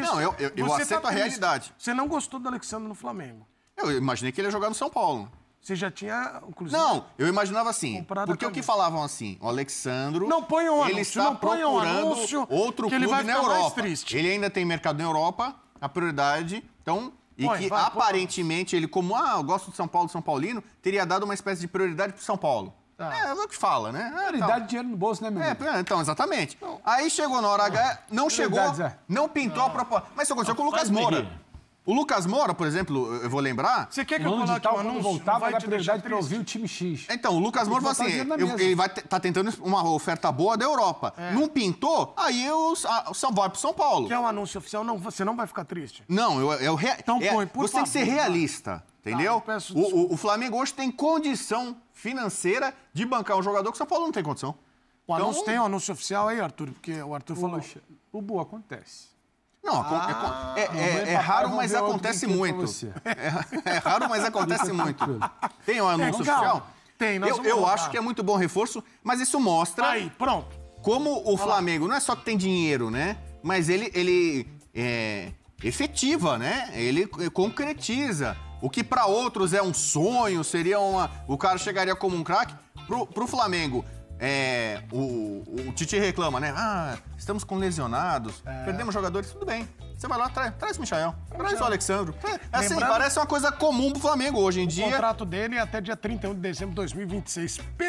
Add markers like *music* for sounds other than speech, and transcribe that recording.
Não, eu, eu, eu aceito tá a realidade. Você não gostou do Alexandre no Flamengo. Eu imaginei que ele ia jogar no São Paulo. Você já tinha, inclusive. Não, eu imaginava assim. Porque o que falavam assim? O Alexandro. Não põe um anúncio, ele está não põe procurando um anúncio outro que ele clube vai na Europa. Mais triste. Ele ainda tem mercado na Europa, a prioridade. Então, e põe, que vai, aparentemente põe. ele, como ah, eu gosto de São Paulo, São Paulino, teria dado uma espécie de prioridade para São Paulo. Tá. É, é o que fala, né? Prioridade, é, tá. dinheiro no bolso, né, meu é, amigo? É, então, exatamente. Não. Aí chegou na hora H, não chegou, é. não pintou não. a proposta. Mas isso aconteceu não, com o Lucas Moura. O Lucas Moura, por exemplo, eu vou lembrar. Você quer que Mande eu coloque tal, um anúncio? voltar, vai dar prioridade para ouvir o time X. Então, o Lucas Moura falou assim: eu, ele vai tá tentando uma oferta boa da Europa. É. Não pintou, aí eu, a, a, vai pro São Paulo. Quer um anúncio oficial, não, você não vai ficar triste. Não, eu, eu, eu então, é, põe, por você tem que ser realista. Entendeu? Tá, o, o, Flamengo hoje tem condição financeira de bancar um jogador que o São Paulo não tem condição. O então... anúncio tem um anúncio oficial aí, Arthur, porque o Arthur falou. Poxa, o Bo acontece. Não, é ah, é, é é, *laughs* é, é, raro, mas acontece muito. É, é, raro, mas acontece muito. Tem um anúncio oficial? Tem, nós Eu, eu acho que é muito bom reforço, mas isso mostra. Aí, pronto. Como o Flamengo não é só que tem dinheiro, né? Mas ele, ele efetiva, né? Ele concretiza. O que para outros é um sonho, seria uma. O cara chegaria como um craque. Pro, pro Flamengo, é, o, o Tite reclama, né? Ah, estamos com lesionados, é. perdemos jogadores, tudo bem. Você vai lá, traz, traz o Michael, traz o Alexandre. É, assim, parece uma coisa comum pro Flamengo hoje em o dia. O contrato dele é até dia 31 de dezembro de 2026.